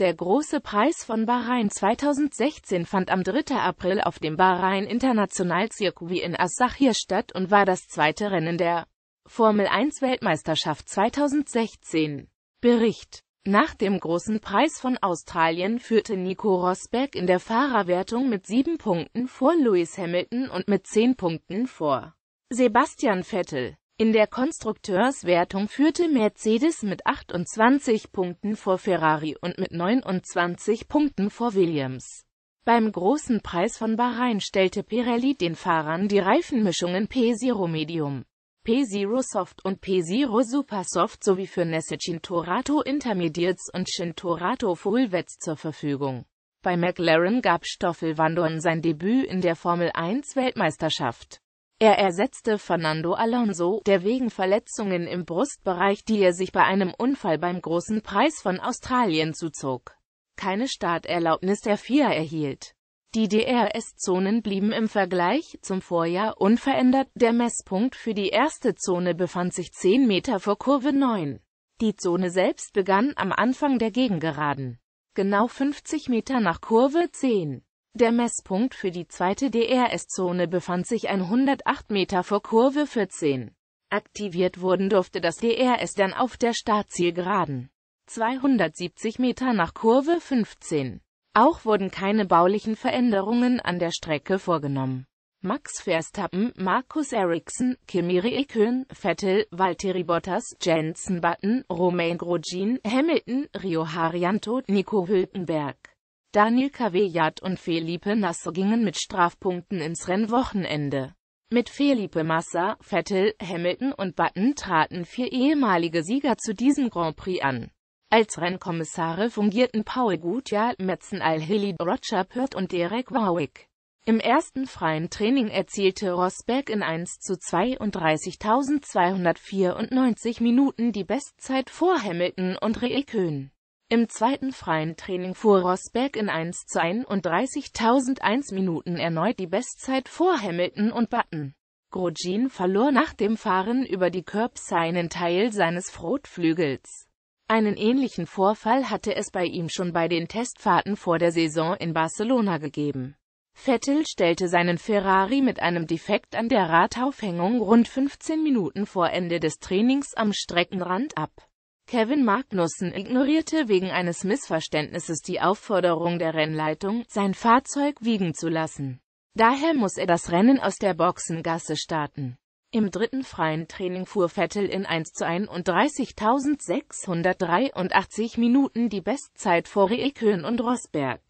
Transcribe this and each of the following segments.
Der große Preis von Bahrain 2016 fand am 3. April auf dem Bahrain International Circuit in As-Sahir statt und war das zweite Rennen der Formel 1 Weltmeisterschaft 2016. Bericht Nach dem großen Preis von Australien führte Nico Rosberg in der Fahrerwertung mit sieben Punkten vor Lewis Hamilton und mit zehn Punkten vor Sebastian Vettel. In der Konstrukteurswertung führte Mercedes mit 28 Punkten vor Ferrari und mit 29 Punkten vor Williams. Beim Großen Preis von Bahrain stellte Pirelli den Fahrern die Reifenmischungen P0 Medium, P0 Soft und P0 Super Soft sowie für Nesse Cintorato Intermediates und Cintorato Fullwets zur Verfügung. Bei McLaren gab Stoffel Vandoorn sein Debüt in der Formel-1-Weltmeisterschaft. Er ersetzte Fernando Alonso, der wegen Verletzungen im Brustbereich, die er sich bei einem Unfall beim Großen Preis von Australien zuzog, keine Starterlaubnis der FIA erhielt. Die DRS-Zonen blieben im Vergleich zum Vorjahr unverändert, der Messpunkt für die erste Zone befand sich 10 Meter vor Kurve 9. Die Zone selbst begann am Anfang der Gegengeraden, genau 50 Meter nach Kurve 10. Der Messpunkt für die zweite DRS-Zone befand sich 108 Meter vor Kurve 14. Aktiviert wurden durfte das DRS dann auf der Startzielgeraden. 270 Meter nach Kurve 15. Auch wurden keine baulichen Veränderungen an der Strecke vorgenommen. Max Verstappen, Markus Ericsson, Kimi Räikkönen, Vettel, Valtteri Bottas, Jensen Button, Romain Grosjean, Hamilton, Rio Harianto, Nico Hülkenberg. Daniel Cavellat und Felipe Nasser gingen mit Strafpunkten ins Rennwochenende. Mit Felipe Massa, Vettel, Hamilton und Button traten vier ehemalige Sieger zu diesem Grand Prix an. Als Rennkommissare fungierten Paul Gutjahr, Metzen Al-Hilly, Roger Pert und Derek Warwick. Im ersten freien Training erzielte Rosberg in 1 zu 32.294 Minuten die Bestzeit vor Hamilton und Raikön. Im zweiten freien Training fuhr Rosberg in 1:31.001 und 30.001 Minuten erneut die Bestzeit vor Hamilton und Button. Grosjean verlor nach dem Fahren über die Curbs einen Teil seines Frotflügels. Einen ähnlichen Vorfall hatte es bei ihm schon bei den Testfahrten vor der Saison in Barcelona gegeben. Vettel stellte seinen Ferrari mit einem Defekt an der Radaufhängung rund 15 Minuten vor Ende des Trainings am Streckenrand ab. Kevin Magnussen ignorierte wegen eines Missverständnisses die Aufforderung der Rennleitung, sein Fahrzeug wiegen zu lassen. Daher muss er das Rennen aus der Boxengasse starten. Im dritten freien Training fuhr Vettel in 1 zu 31.683 Minuten die Bestzeit vor Reekön und Rosberg.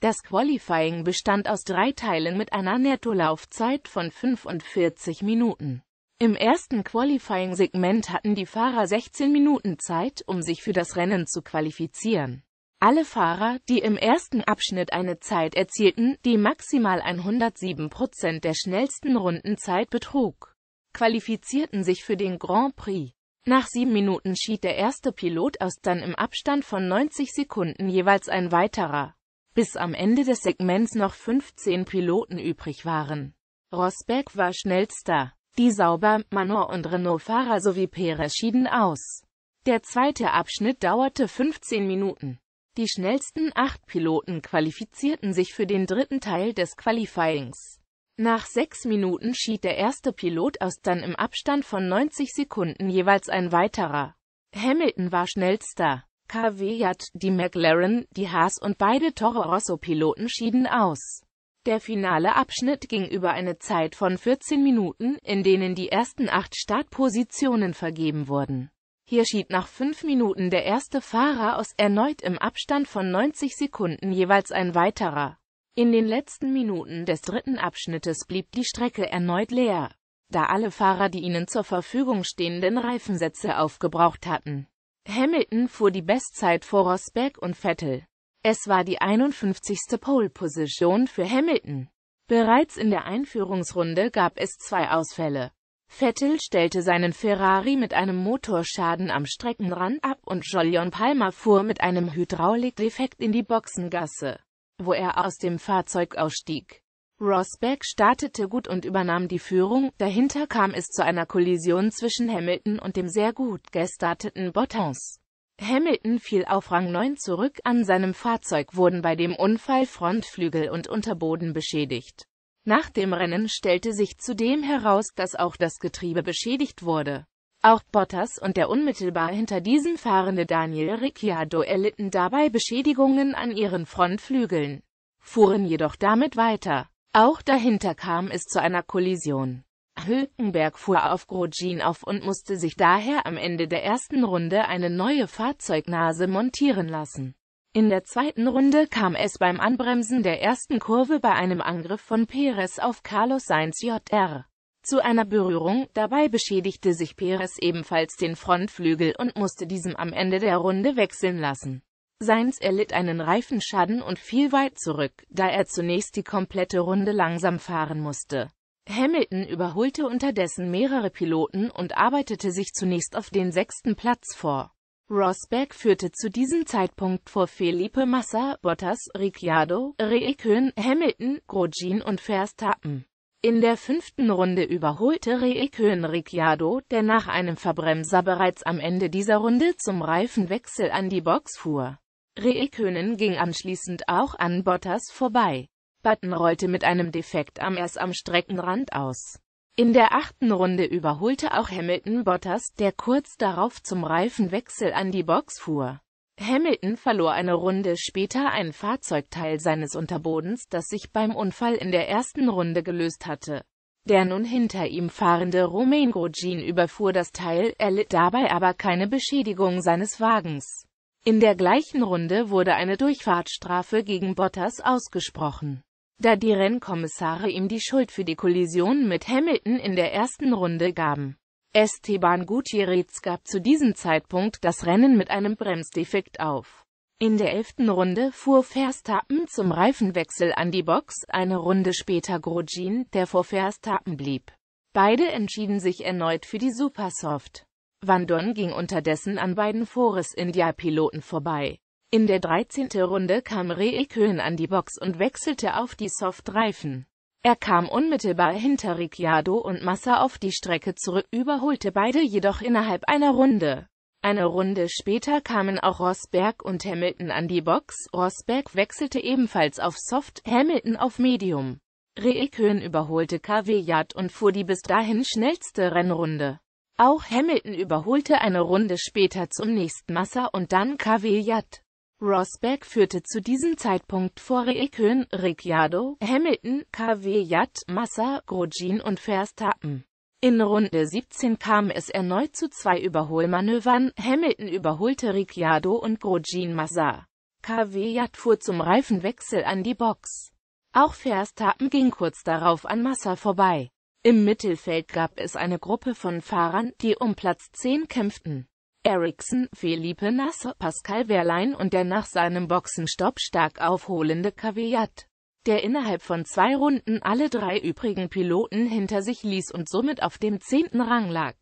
Das Qualifying bestand aus drei Teilen mit einer Nettolaufzeit von 45 Minuten. Im ersten Qualifying-Segment hatten die Fahrer 16 Minuten Zeit, um sich für das Rennen zu qualifizieren. Alle Fahrer, die im ersten Abschnitt eine Zeit erzielten, die maximal 107% der schnellsten Rundenzeit betrug, qualifizierten sich für den Grand Prix. Nach sieben Minuten schied der erste Pilot aus, dann im Abstand von 90 Sekunden jeweils ein weiterer, bis am Ende des Segments noch 15 Piloten übrig waren. Rosberg war schnellster. Die Sauber, Manor und Renault-Fahrer sowie Perez schieden aus. Der zweite Abschnitt dauerte 15 Minuten. Die schnellsten acht Piloten qualifizierten sich für den dritten Teil des Qualifyings. Nach sechs Minuten schied der erste Pilot aus, dann im Abstand von 90 Sekunden jeweils ein weiterer. Hamilton war schnellster. Kvyat, die McLaren, die Haas und beide Toro Rosso-Piloten schieden aus. Der finale Abschnitt ging über eine Zeit von 14 Minuten, in denen die ersten acht Startpositionen vergeben wurden. Hier schied nach fünf Minuten der erste Fahrer aus, erneut im Abstand von 90 Sekunden jeweils ein weiterer. In den letzten Minuten des dritten Abschnittes blieb die Strecke erneut leer, da alle Fahrer die ihnen zur Verfügung stehenden Reifensätze aufgebraucht hatten. Hamilton fuhr die Bestzeit vor Rosberg und Vettel. Es war die 51. Pole-Position für Hamilton. Bereits in der Einführungsrunde gab es zwei Ausfälle. Vettel stellte seinen Ferrari mit einem Motorschaden am Streckenrand ab und Jolyon Palmer fuhr mit einem Hydraulikdefekt in die Boxengasse, wo er aus dem Fahrzeug ausstieg. Rosberg startete gut und übernahm die Führung, dahinter kam es zu einer Kollision zwischen Hamilton und dem sehr gut gestarteten Bottas. Hamilton fiel auf Rang 9 zurück, an seinem Fahrzeug wurden bei dem Unfall Frontflügel und Unterboden beschädigt. Nach dem Rennen stellte sich zudem heraus, dass auch das Getriebe beschädigt wurde. Auch Bottas und der unmittelbar hinter diesem fahrende Daniel Ricciardo erlitten dabei Beschädigungen an ihren Frontflügeln, fuhren jedoch damit weiter. Auch dahinter kam es zu einer Kollision. Hülkenberg fuhr auf Grosjean auf und musste sich daher am Ende der ersten Runde eine neue Fahrzeugnase montieren lassen. In der zweiten Runde kam es beim Anbremsen der ersten Kurve bei einem Angriff von Perez auf Carlos Sainz Jr. zu einer Berührung, dabei beschädigte sich Perez ebenfalls den Frontflügel und musste diesem am Ende der Runde wechseln lassen. Sainz erlitt einen Reifenschaden und fiel weit zurück, da er zunächst die komplette Runde langsam fahren musste. Hamilton überholte unterdessen mehrere Piloten und arbeitete sich zunächst auf den sechsten Platz vor. Rosberg führte zu diesem Zeitpunkt vor Felipe Massa, Bottas, Ricciardo, Reikön, Hamilton, Grosjean und Verstappen. In der fünften Runde überholte Reikön Ricciardo, der nach einem Verbremser bereits am Ende dieser Runde zum Reifenwechsel an die Box fuhr. Raikkonen ging anschließend auch an Bottas vorbei. Button rollte mit einem Defekt am Ers am Streckenrand aus. In der achten Runde überholte auch Hamilton Bottas, der kurz darauf zum Reifenwechsel an die Box fuhr. Hamilton verlor eine Runde später ein Fahrzeugteil seines Unterbodens, das sich beim Unfall in der ersten Runde gelöst hatte. Der nun hinter ihm fahrende Romain Grosjean überfuhr das Teil, erlitt dabei aber keine Beschädigung seines Wagens. In der gleichen Runde wurde eine Durchfahrtsstrafe gegen Bottas ausgesprochen da die Rennkommissare ihm die Schuld für die Kollision mit Hamilton in der ersten Runde gaben. Esteban Gutierrez gab zu diesem Zeitpunkt das Rennen mit einem Bremsdefekt auf. In der elften Runde fuhr Verstappen zum Reifenwechsel an die Box, eine Runde später Grosjean, der vor Verstappen blieb. Beide entschieden sich erneut für die Supersoft. Van Don ging unterdessen an beiden Forest India-Piloten vorbei. In der 13. Runde kam Reel Köhn an die Box und wechselte auf die Softreifen. Er kam unmittelbar hinter Ricciardo und Massa auf die Strecke zurück, überholte beide jedoch innerhalb einer Runde. Eine Runde später kamen auch Rosberg und Hamilton an die Box, Rosberg wechselte ebenfalls auf Soft, Hamilton auf Medium. Reelkön überholte Kvyat und fuhr die bis dahin schnellste Rennrunde. Auch Hamilton überholte eine Runde später zum nächsten Massa und dann Kvyat. Rosberg führte zu diesem Zeitpunkt vor Reikön, Ricciardo, Hamilton, KW Yat, Massa, Grosjean und Verstappen. In Runde 17 kam es erneut zu zwei Überholmanövern, Hamilton überholte Ricciardo und Grosjean Massa. KW Yat fuhr zum Reifenwechsel an die Box. Auch Verstappen ging kurz darauf an Massa vorbei. Im Mittelfeld gab es eine Gruppe von Fahrern, die um Platz 10 kämpften. Ericsson, Felipe Nasser, Pascal Wehrlein und der nach seinem Boxenstopp stark aufholende Kavejat, der innerhalb von zwei Runden alle drei übrigen Piloten hinter sich ließ und somit auf dem zehnten Rang lag.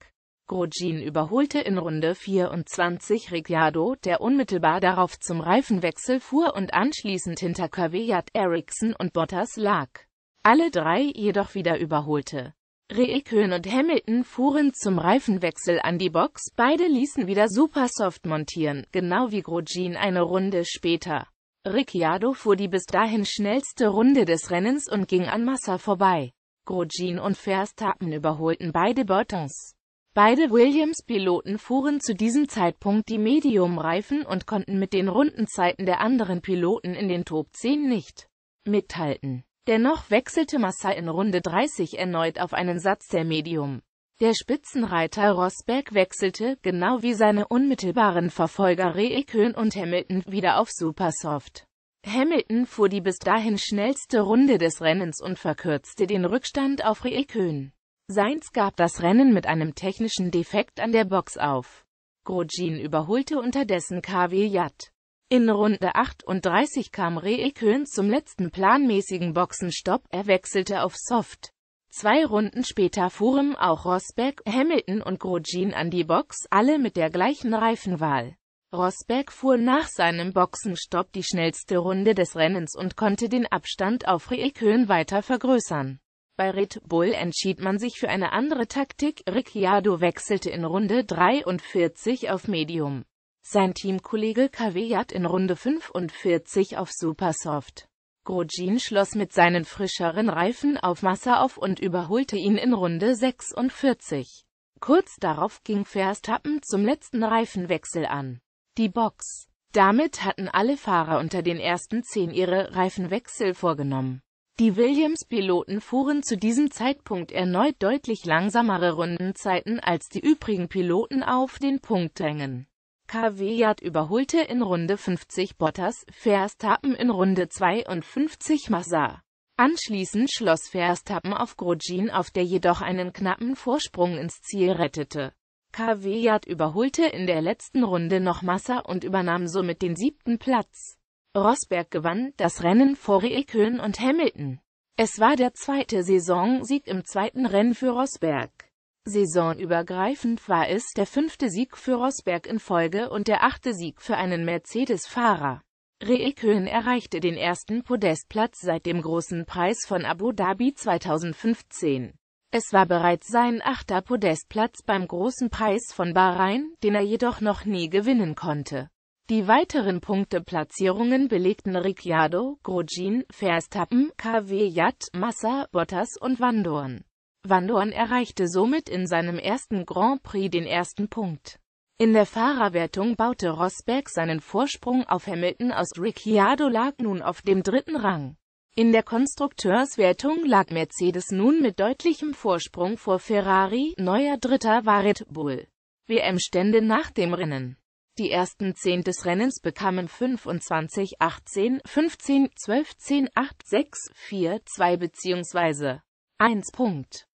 Grosjean überholte in Runde 24 Ricciardo, der unmittelbar darauf zum Reifenwechsel fuhr und anschließend hinter Kavejat Ericsson und Bottas lag. Alle drei jedoch wieder überholte. Reikön und Hamilton fuhren zum Reifenwechsel an die Box, beide ließen wieder Supersoft montieren, genau wie Grosjean eine Runde später. Ricciardo fuhr die bis dahin schnellste Runde des Rennens und ging an Massa vorbei. Grosjean und Verstappen überholten beide Bottons. Beide Williams-Piloten fuhren zu diesem Zeitpunkt die Medium-Reifen und konnten mit den Rundenzeiten der anderen Piloten in den Top 10 nicht mithalten. Dennoch wechselte Massa in Runde 30 erneut auf einen Satz der Medium. Der Spitzenreiter Rosberg wechselte, genau wie seine unmittelbaren Verfolger Reekön und Hamilton, wieder auf Supersoft. Hamilton fuhr die bis dahin schnellste Runde des Rennens und verkürzte den Rückstand auf Reekön. Sainz gab das Rennen mit einem technischen Defekt an der Box auf. Grosjean überholte unterdessen KW Yatt. In Runde 38 kam Reekön zum letzten planmäßigen Boxenstopp, er wechselte auf Soft. Zwei Runden später fuhren auch Rosberg, Hamilton und Grosjean an die Box, alle mit der gleichen Reifenwahl. Rosberg fuhr nach seinem Boxenstopp die schnellste Runde des Rennens und konnte den Abstand auf Reekön weiter vergrößern. Bei Red Bull entschied man sich für eine andere Taktik, Ricciardo wechselte in Runde 43 auf Medium. Sein Teamkollege Kaveyat in Runde 45 auf Supersoft. Grosjean schloss mit seinen frischeren Reifen auf Massa auf und überholte ihn in Runde 46. Kurz darauf ging Verstappen zum letzten Reifenwechsel an. Die Box. Damit hatten alle Fahrer unter den ersten zehn ihre Reifenwechsel vorgenommen. Die Williams-Piloten fuhren zu diesem Zeitpunkt erneut deutlich langsamere Rundenzeiten als die übrigen Piloten auf den Punktängen. Kvyat überholte in Runde 50 Bottas, Verstappen in Runde 52 Massa. Anschließend schloss Verstappen auf Grosjean auf, der jedoch einen knappen Vorsprung ins Ziel rettete. Kvyat überholte in der letzten Runde noch Massa und übernahm somit den siebten Platz. Rosberg gewann das Rennen vor Raikön und Hamilton. Es war der zweite Saisonsieg im zweiten Rennen für Rosberg. Saisonübergreifend war es der fünfte Sieg für Rosberg in Folge und der achte Sieg für einen Mercedes-Fahrer. Reikön erreichte den ersten Podestplatz seit dem Großen Preis von Abu Dhabi 2015. Es war bereits sein achter Podestplatz beim Großen Preis von Bahrain, den er jedoch noch nie gewinnen konnte. Die weiteren Punkteplatzierungen belegten Ricciardo, Grosjean, Verstappen, KW Yat, Massa, Bottas und Van Dorn. Van Dorn erreichte somit in seinem ersten Grand Prix den ersten Punkt. In der Fahrerwertung baute Rosberg seinen Vorsprung auf Hamilton aus Ricciardo lag nun auf dem dritten Rang. In der Konstrukteurswertung lag Mercedes nun mit deutlichem Vorsprung vor Ferrari, neuer Dritter war Red Bull. WM-Stände nach dem Rennen. Die ersten 10 des Rennens bekamen 25, 18, 15, 12, 10, 8, 6, 4, 2 bzw. 1 Punkt.